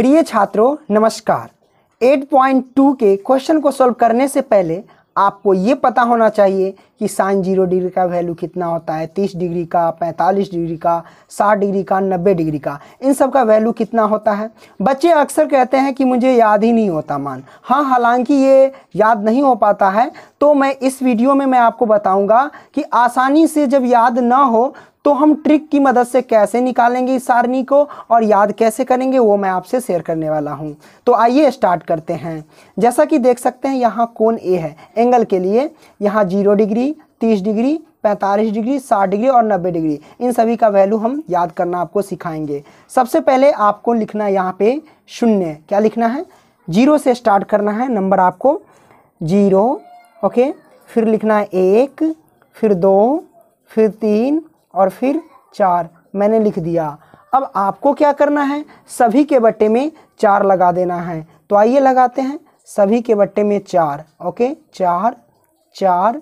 प्रिय छात्रों नमस्कार 8.2 के क्वेश्चन को सॉल्व करने से पहले आपको ये पता होना चाहिए कि साइन जीरो डिग्री का वैल्यू कितना होता है तीस डिग्री का पैंतालीस डिग्री का साठ डिग्री का नब्बे डिग्री का इन सब का वैल्यू कितना होता है बच्चे अक्सर कहते हैं कि मुझे याद ही नहीं होता मान हाँ हालांकि ये याद नहीं हो पाता है तो मैं इस वीडियो में मैं आपको बताऊंगा कि आसानी से जब याद ना हो तो हम ट्रिक की मदद से कैसे निकालेंगे इस सारणी को और याद कैसे करेंगे वो मैं आपसे शेयर करने वाला हूँ तो आइए स्टार्ट करते हैं जैसा कि देख सकते हैं यहाँ कौन ए है एंगल के लिए यहाँ जीरो डिग्री तीस डिग्री पैंतालीस डिग्री साठ डिग्री और नब्बे डिग्री इन सभी का वैल्यू हम याद करना आपको सिखाएंगे सबसे पहले आपको लिखना है यहाँ पे शून्य क्या लिखना है जीरो से स्टार्ट करना है नंबर आपको जीरो ओके फिर लिखना है एक फिर दो फिर तीन और फिर चार मैंने लिख दिया अब आपको क्या करना है सभी के बट्टे में चार लगा देना है तो आइए लगाते हैं सभी के बट्टे में चार ओके चार चार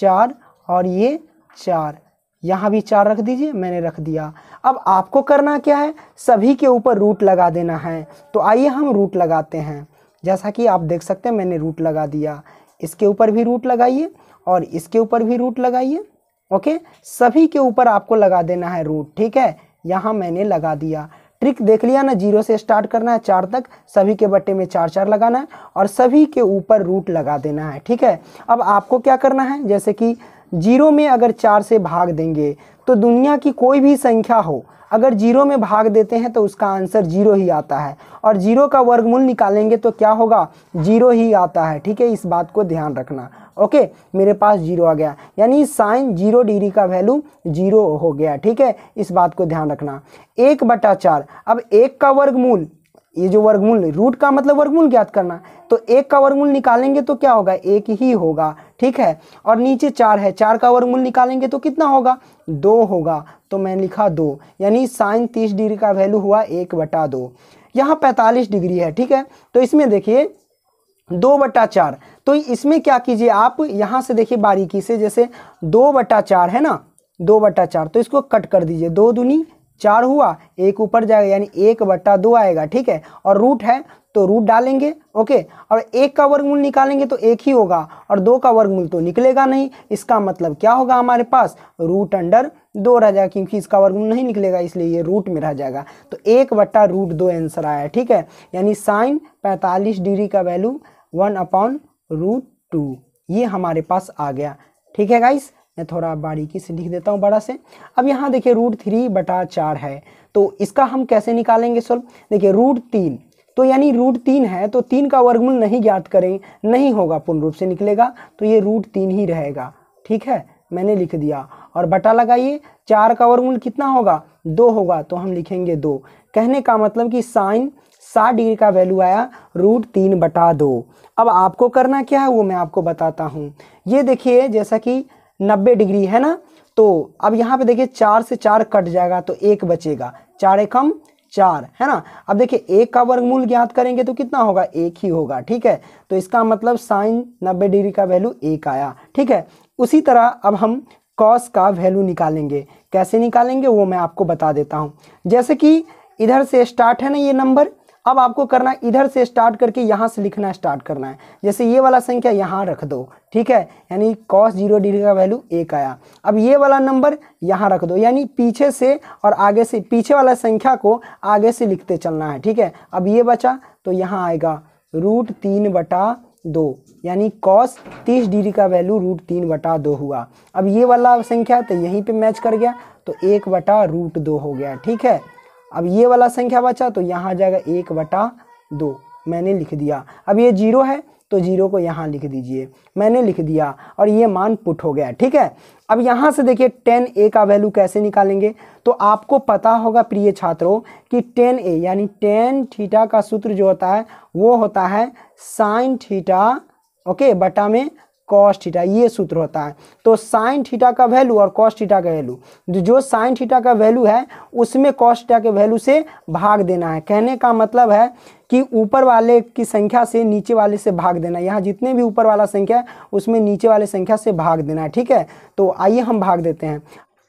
चार और ये चार यहाँ भी चार रख दीजिए मैंने रख दिया अब आपको करना क्या है सभी के ऊपर रूट लगा देना है तो आइए हम रूट लगाते हैं जैसा कि आप देख सकते हैं मैंने रूट लगा दिया इसके ऊपर भी रूट लगाइए और इसके ऊपर भी रूट लगाइए ओके सभी के ऊपर आपको लगा देना है रूट ठीक है यहाँ मैंने लगा दिया ट्रिक देख लिया ना जीरो से स्टार्ट करना है चार तक सभी के बट्टे में चार चार लगाना है और सभी के ऊपर रूट लगा देना है ठीक है अब आपको क्या करना है जैसे कि जीरो में अगर चार से भाग देंगे तो दुनिया की कोई भी संख्या हो अगर जीरो में भाग देते हैं तो उसका आंसर जीरो ही आता है और जीरो का वर्गमूल निकालेंगे तो क्या होगा जीरो ही आता है ठीक है इस बात को ध्यान रखना ओके मेरे पास जीरो आ गया यानी साइन जीरो डिग्री का वैल्यू जीरो हो गया ठीक है इस बात को ध्यान रखना एक बटा चार अब एक का वर्गमूल ये जो वर्गमूल रूट का मतलब वर्गमूल ज्ञात करना तो एक का वर्गमूल निकालेंगे तो क्या होगा एक ही होगा ठीक है और नीचे चार है चार का वर्गमूल निकालेंगे तो कितना होगा दो होगा तो मैंने लिखा दो यानी साइन तीस डिग्री का वैल्यू हुआ एक बटा दो यहाँ पैंतालीस डिग्री है ठीक है तो इसमें देखिए दो बटा चार तो इसमें क्या कीजिए आप यहाँ से देखिए बारीकी से जैसे दो बटा चार है ना दो बटा चार तो इसको कट कर दीजिए दो दुनी चार हुआ एक ऊपर जाएगा यानी एक बट्टा दो आएगा ठीक है और रूट है तो रूट डालेंगे ओके और एक का वर्गमूल निकालेंगे तो एक ही होगा और दो का वर्गमूल तो निकलेगा नहीं इसका मतलब क्या होगा हमारे पास रूट अंडर दो रह जाएगा क्योंकि इसका वर्गमूल नहीं निकलेगा इसलिए ये रूट में रह जाएगा तो एक बट्टा रूट दो आंसर आया ठीक है यानी साइन पैंतालीस डिग्री का value one upon root two ये हमारे पास आ गया ठीक है गाइस मैं थोड़ा बारीकी से लिख देता हूँ बड़ा से अब यहाँ देखिए रूट थ्री बटा चार है तो इसका हम कैसे निकालेंगे सोल्व देखिए रूट तीन तो यानी रूट तीन है तो तीन का वर्गमूल नहीं ज्ञात करें नहीं होगा पूर्ण रूप से निकलेगा तो ये रूट तीन ही रहेगा ठीक है मैंने लिख दिया और बटा लगाइए चार का वर्गमूल कितना होगा दो होगा तो हम लिखेंगे दो कहने का मतलब कि साइन सात डिग्री का वैल्यू आया रूट तीन बटा दो अब आपको करना क्या है वो मैं आपको बताता हूँ ये देखिए जैसा कि नब्बे डिग्री है ना तो अब यहाँ पे देखिए चार से चार कट जाएगा तो एक बचेगा चार एकम चार है ना अब देखिए एक का वर्गमूल ज्ञात करेंगे तो कितना होगा एक ही होगा ठीक है तो इसका मतलब साइन नब्बे डिग्री का वैल्यू एक आया ठीक है उसी तरह अब हम कॉस का वैल्यू निकालेंगे कैसे निकालेंगे वो मैं आपको बता देता हूँ जैसे कि इधर से स्टार्ट है ना ये नंबर अब आपको करना इधर से स्टार्ट करके यहाँ से लिखना स्टार्ट करना है जैसे ये वाला संख्या यहाँ रख दो ठीक है यानी कॉस जीरो डिग्री का वैल्यू एक आया अब ये वाला नंबर यहाँ रख दो यानी पीछे से और आगे से पीछे वाला संख्या को आगे से लिखते चलना है ठीक है अब ये बचा तो यहाँ आएगा रूट तीन बटा दो यानी कॉस तीस डिग्री का वैल्यू रूट तीन बटा दो हुआ अब ये वाला संख्या तो यहीं पे मैच कर गया तो एक बटा रूट दो हो गया ठीक है अब ये वाला संख्या बचा तो यहाँ आ जाएगा एक बटा दो मैंने लिख दिया अब ये जीरो है तो जीरो को यहाँ लिख दीजिए मैंने लिख दिया और ये मान पुट हो गया ठीक है अब यहाँ से देखिए टेन ए का वैल्यू कैसे निकालेंगे तो आपको पता होगा प्रिय छात्रों कि टेन ए यानी टेन थीटा का सूत्र जो होता है वो होता है साइन थीटा ओके बटा में कॉस्ट थीटा ये सूत्र होता है तो साइन थीटा का वैल्यू और कॉस्ट थीटा का वैल्यू तो जो साइन थीटा का वैल्यू है उसमें कॉस्ट थीटा के वैल्यू से भाग देना है कहने का मतलब है कि ऊपर वाले की संख्या से नीचे वाले से भाग देना यहाँ जितने भी ऊपर वाला संख्या है उसमें नीचे वाले संख्या से भाग देना है ठीक है तो आइए हम भाग देते हैं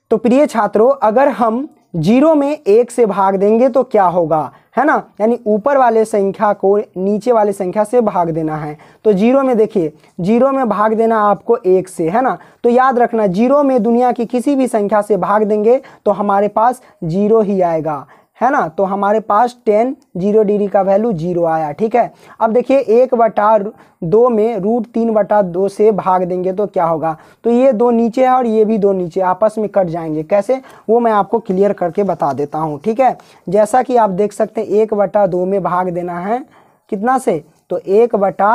तो प्रिय छात्रों अगर हम जीरो में एक से भाग देंगे तो क्या होगा है ना यानी ऊपर वाले संख्या को नीचे वाले संख्या से भाग देना है तो जीरो में देखिए जीरो में भाग देना आपको एक से है ना तो याद रखना जीरो में दुनिया की किसी भी संख्या से भाग देंगे तो हमारे पास जीरो ही आएगा है ना तो हमारे पास टेन जीरो डिग्री का वैल्यू जीरो आया ठीक है अब देखिए एक बटा दो में रूट तीन बटा दो से भाग देंगे तो क्या होगा तो ये दो नीचे है और ये भी दो नीचे आपस में कट जाएंगे कैसे वो मैं आपको क्लियर करके बता देता हूँ ठीक है जैसा कि आप देख सकते हैं एक बटा दो में भाग देना है कितना से तो एक बटा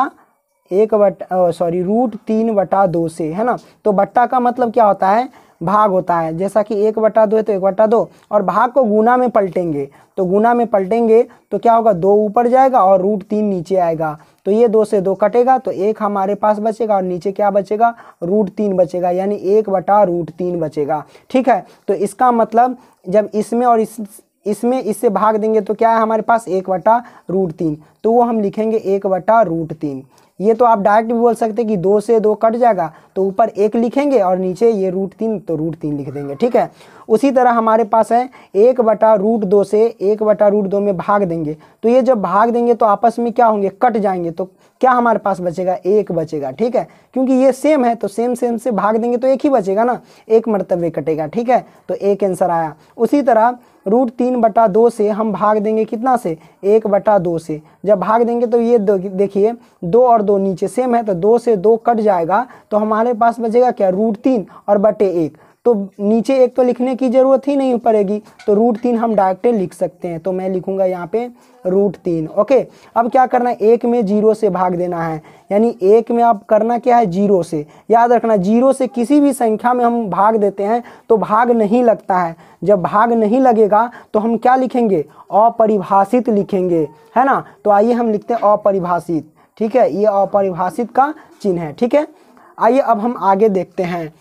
एक बटा सॉरी रूट तीन बटा दो से है ना तो बट्टा का मतलब क्या होता है भाग होता है जैसा कि एक बटा दो है तो एक बटा दो और भाग को गुना में पलटेंगे तो गुना में पलटेंगे तो क्या होगा दो ऊपर जाएगा और रूट तीन नीचे आएगा तो ये दो से दो कटेगा तो एक हमारे पास बचेगा और नीचे क्या बचेगा रूट तीन बचेगा यानी एक बटा रूट तीन बचेगा ठीक है तो इसका मतलब जब इसमें और इस इसमें इससे भाग देंगे तो क्या है हमारे पास एक बटा रूट तीन तो वो हम लिखेंगे एक बटा रूट तीन ये तो आप डायरेक्ट भी बोल सकते कि दो से दो कट जाएगा तो ऊपर एक लिखेंगे और नीचे ये रूट तीन तो रूट तीन लिख देंगे ठीक है उसी तरह हमारे पास है एक बटा रूट दो से एक बटा रूट दो में भाग देंगे तो ये जब भाग देंगे तो आपस में क्या होंगे कट जाएंगे तो क्या हमारे पास बचेगा एक बचेगा ठीक है क्योंकि ये सेम है तो सेम सेम से भाग देंगे तो एक ही बचेगा ना एक मर्तव्य कटेगा ठीक है तो एक आंसर आया उसी तरह रूट तीन बटा दो से हम भाग देंगे कितना से एक बटा दो से जब भाग देंगे तो ये देखिए दो और दो नीचे सेम है तो दो से दो कट जाएगा तो हमारे पास बचेगा क्या रूट तीन और बटे एक तो नीचे एक तो लिखने की ज़रूरत ही नहीं पड़ेगी तो रूट तीन हम डायरेक्ट लिख सकते हैं तो मैं लिखूंगा यहाँ पे रूट तीन ओके अब क्या करना है एक में जीरो से भाग देना है यानी एक में आप करना क्या है जीरो से याद रखना जीरो से किसी भी संख्या में हम भाग देते हैं तो भाग नहीं लगता है जब भाग नहीं लगेगा तो हम क्या लिखेंगे अपरिभाषित लिखेंगे है ना तो आइए हम लिखते हैं अपरिभाषित ठीक है ये अपरिभाषित का चिन्ह है ठीक है आइए अब हम आगे देखते हैं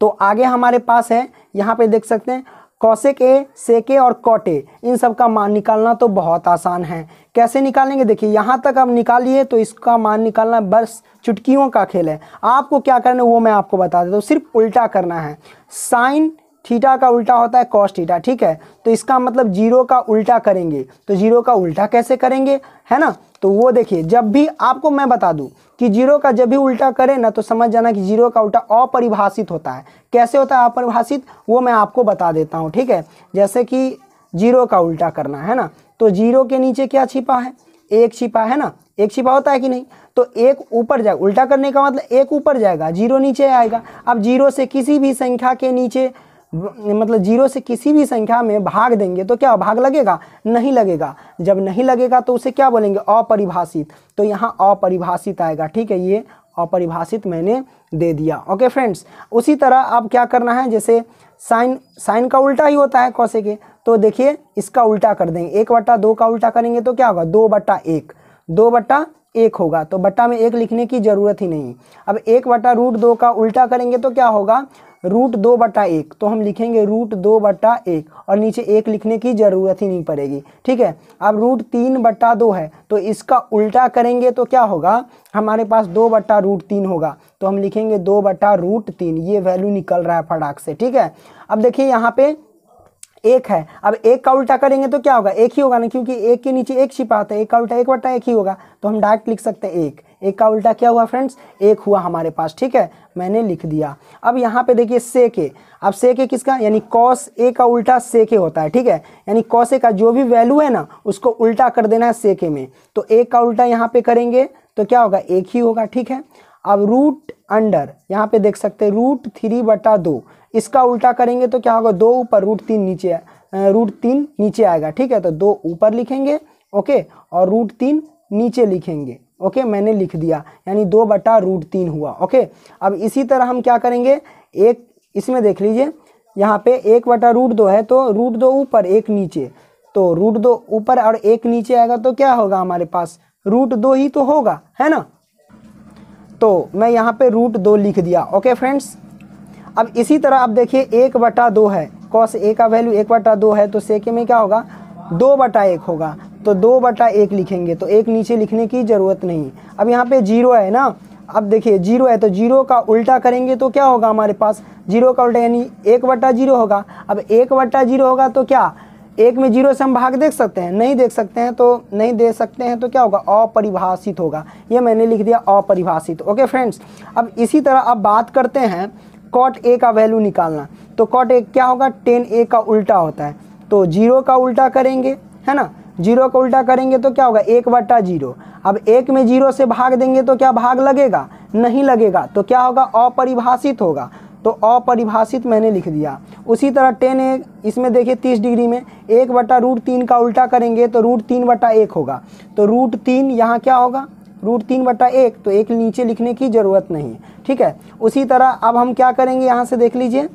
तो आगे हमारे पास है यहाँ पे देख सकते हैं कौशिक ए सेके और कौटे इन सब का मान निकालना तो बहुत आसान है कैसे निकालेंगे देखिए यहाँ तक आप निकालिए तो इसका मान निकालना बस चुटकियों का खेल है आपको क्या करना है वो मैं आपको बता देता हूँ सिर्फ उल्टा करना है साइन थीटा का उल्टा होता है कॉस थीटा ठीक है तो इसका मतलब जीरो का उल्टा करेंगे तो जीरो का उल्टा कैसे करेंगे है ना तो वो देखिए जब भी आपको मैं बता दूं कि जीरो का जब भी उल्टा करें ना तो समझ जाना कि जीरो का उल्टा अपरिभाषित होता है कैसे होता है अपरिभाषित वो मैं आपको बता देता हूँ ठीक है जैसे कि जीरो का उल्टा करना है ना तो जीरो के नीचे क्या छिपा है एक छिपा है ना एक छिपा होता है कि नहीं तो एक ऊपर जाएगा उल्टा करने का मतलब एक ऊपर जाएगा जीरो नीचे आएगा अब जीरो से किसी भी संख्या के नीचे मतलब जीरो से किसी भी संख्या में भाग देंगे तो क्या भाग लगेगा नहीं लगेगा जब नहीं लगेगा तो उसे क्या बोलेंगे अपरिभाषित तो यहाँ अपरिभाषित आएगा ठीक है ये अपरिभाषित मैंने दे दिया ओके फ्रेंड्स उसी तरह अब क्या करना है जैसे साइन साइन का उल्टा ही होता है कौसे के तो देखिए इसका उल्टा कर देंगे एक बट्टा दो का उल्टा करेंगे तो क्या होगा दो बट्टा एक दो बट्टा एक होगा तो बट्टा में एक लिखने की ज़रूरत ही नहीं अब एक बटा रूट दो का उल्टा करेंगे तो क्या होगा रूट दो बटा एक तो हम लिखेंगे रूट दो बटा एक और नीचे एक लिखने की ज़रूरत ही नहीं पड़ेगी ठीक है अब रूट तीन बटा दो है तो इसका उल्टा करेंगे तो क्या होगा हमारे पास दो बट्टा रूट तीन होगा तो हम लिखेंगे दो बटा रूट तीन ये वैल्यू निकल रहा है फटाक से ठीक है अब देखिए यहाँ पे एक है अब एक का उल्टा करेंगे तो क्या होगा एक ही होगा ना क्योंकि एक के नीचे एक छिपा होता है एक का उल्टा एक बटा एक ही होगा तो हम डायरेक्ट लिख सकते हैं एक एक का उल्टा क्या हुआ फ्रेंड्स एक हुआ हमारे पास ठीक है मैंने लिख दिया अब यहाँ पे देखिए से के अब से के किसका यानी कॉस ए का उल्टा से के होता है ठीक है यानी कॉस ए का जो भी वैल्यू है ना उसको उल्टा कर देना है से के में तो एक का उल्टा यहाँ पे करेंगे तो क्या होगा एक ही होगा ठीक है अब रूट अंडर यहाँ पे देख सकते हैं रूट थ्री बटा दो इसका उल्टा करेंगे तो क्या होगा दो ऊपर रूट तीन नीचे रूट तीन नीचे आएगा ठीक है तो दो ऊपर लिखेंगे ओके और रूट तीन नीचे लिखेंगे ओके मैंने लिख दिया यानी दो बटा रूट तीन हुआ ओके अब इसी तरह हम क्या करेंगे एक इसमें देख लीजिए यहाँ पे एक बटा रूट दो है तो रूट दो ऊपर एक नीचे तो रूट दो ऊपर और एक नीचे आएगा तो क्या होगा हमारे पास रूट दो ही तो होगा है ना तो मैं यहाँ पे रूट दो लिख दिया ओके फ्रेंड्स अब इसी तरह आप देखिए एक बटा दो है कॉस ए का वैल्यू एक बटा दो है तो सेके में क्या होगा दो बटा एक होगा तो दो बटा एक लिखेंगे तो एक नीचे लिखने की ज़रूरत नहीं अब यहाँ पे जीरो है ना अब देखिए जीरो है तो जीरो का उल्टा करेंगे तो क्या होगा हमारे पास जीरो का उल्टा यानी एक बटा जीरो होगा अब एक बटा जीरो होगा तो क्या एक में जीरो से हम भाग देख सकते हैं नहीं देख सकते हैं तो नहीं दे सकते हैं तो क्या होगा अपरिभाषित होगा ये मैंने लिख दिया अपरिभाषित ओके फ्रेंड्स अब इसी तरह अब बात करते हैं कॉट ए का वैल्यू निकालना तो कॉट ए क्या होगा टेन ए का उल्टा होता है तो जीरो का उल्टा करेंगे है ना जीरो का उल्टा करेंगे तो क्या होगा एक बट्टा जीरो अब एक में जीरो से भाग देंगे तो क्या भाग लगेगा नहीं लगेगा तो क्या होगा अपरिभाषित होगा तो अपरिभाषित मैंने लिख दिया उसी तरह टेन ए इसमें देखिए तीस डिग्री में एक बट्टा रूट तीन का उल्टा करेंगे तो रूट तीन बट्टा एक होगा तो रूट तीन यहाँ क्या होगा रूट तीन बटा एक तो एक नीचे लिखने की ज़रूरत नहीं है ठीक है उसी तरह अब हम क्या करेंगे यहाँ से देख लीजिए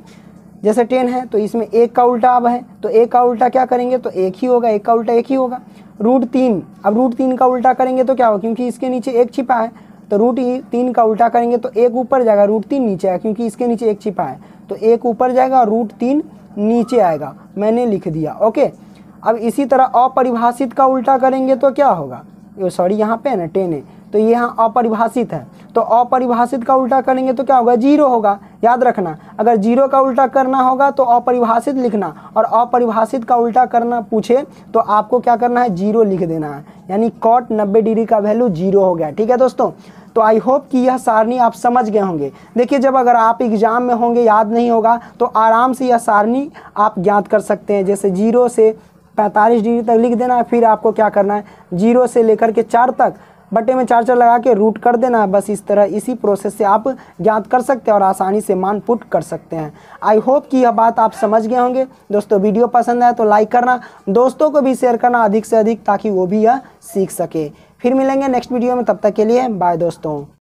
जैसे टेन है तो इसमें एक का उल्टा अब है तो एक का उल्टा क्या करेंगे तो एक ही होगा एक का उल्टा एक ही होगा रूट तीन अब रूट तीन का उल्टा करेंगे तो क्या होगा क्योंकि इसके नीचे एक छिपा है तो रूट तीन का उल्टा करेंगे तो एक ऊपर जाएगा रूट तीन नीचे आएगा क्योंकि इसके नीचे एक छिपा है तो एक ऊपर जाएगा और रूट तीन नीचे आएगा मैंने लिख दिया ओके अब इसी तरह अपरिभाषित का उल्टा करेंगे तो क्या होगा सॉरी यहाँ पे है ना टेन है तो ये यहाँ अपरिभाषित है तो अपरिभाषित का उल्टा करेंगे तो क्या होगा जीरो होगा याद रखना अगर जीरो का उल्टा करना होगा तो अपरिभाषित लिखना और अपरिभाषित का उल्टा करना पूछे तो आपको क्या करना है जीरो लिख देना है यानी कॉट नब्बे डिग्री का वैल्यू जीरो हो गया ठीक है दोस्तों तो आई होप कि यह सारणी आप समझ गए होंगे देखिए जब अगर आप एग्ज़ाम में होंगे याद नहीं होगा तो आराम से यह सारणी आप ज्ञात कर सकते हैं जैसे जीरो से पैंतालीस डिग्री तक लिख देना है फिर आपको क्या करना है जीरो से लेकर के चार तक बटे में चार चार लगा के रूट कर देना है बस इस तरह इसी प्रोसेस से आप ज्ञात कर सकते हैं और आसानी से मान पुट कर सकते हैं आई होप कि यह बात आप समझ गए होंगे दोस्तों वीडियो पसंद आए तो लाइक करना दोस्तों को भी शेयर करना अधिक से अधिक ताकि वो भी यह सीख सके फिर मिलेंगे नेक्स्ट वीडियो में तब तक के लिए बाय दोस्तों